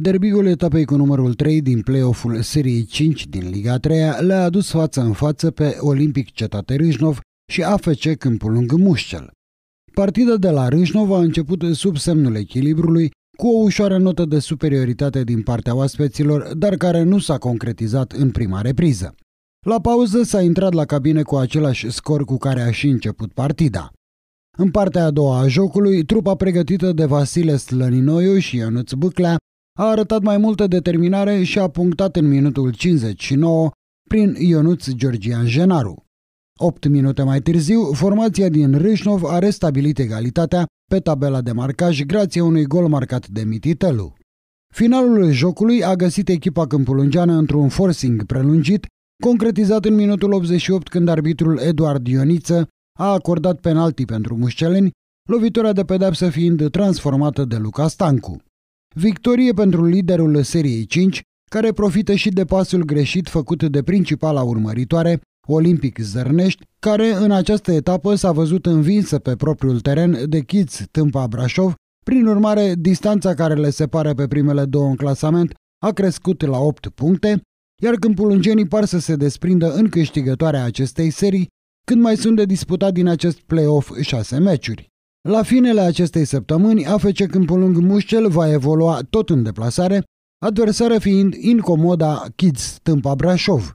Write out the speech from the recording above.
Derbiul etapei cu numărul 3 din play-off-ul seriei 5 din Liga 3 le-a adus față în față pe Olimpic Cetate Râșnov și AFC Câmpul Lung Mușcel. Partida de la Râșnov a început sub semnul echilibrului, cu o ușoară notă de superioritate din partea oaspeților, dar care nu s-a concretizat în prima repriză. La pauză s-a intrat la cabine cu același scor cu care a și început partida. În partea a doua a jocului, trupa pregătită de Vasile Slăninoiu și Ionuț Bâclea a arătat mai multă determinare și a punctat în minutul 59 prin Ionuț Georgian Genaru. 8 minute mai târziu, formația din Râșnov a restabilit egalitatea pe tabela de marcaj grație unui gol marcat de Mititelu. Finalul jocului a găsit echipa câmpulungeană într-un forcing prelungit, concretizat în minutul 88 când arbitrul Eduard Ioniță a acordat penalti pentru mușceleni, lovitura de pedepsă fiind transformată de Luca Stancu. Victorie pentru liderul seriei 5, care profită și de pasul greșit făcut de principala urmăritoare, Olimpic Zărnești, care în această etapă s-a văzut învinsă pe propriul teren de Kids Tâmpa Brașov, prin urmare, distanța care le separă pe primele două în clasament a crescut la 8 puncte, iar când pulungenii par să se desprindă în câștigătoarea acestei serii, când mai sunt de disputat din acest play-off 6 meciuri. La finele acestei săptămâni, AFC Câmpul Lung Mușcel va evolua tot în deplasare, adversară fiind incomoda Kids Tâmpa Brașov.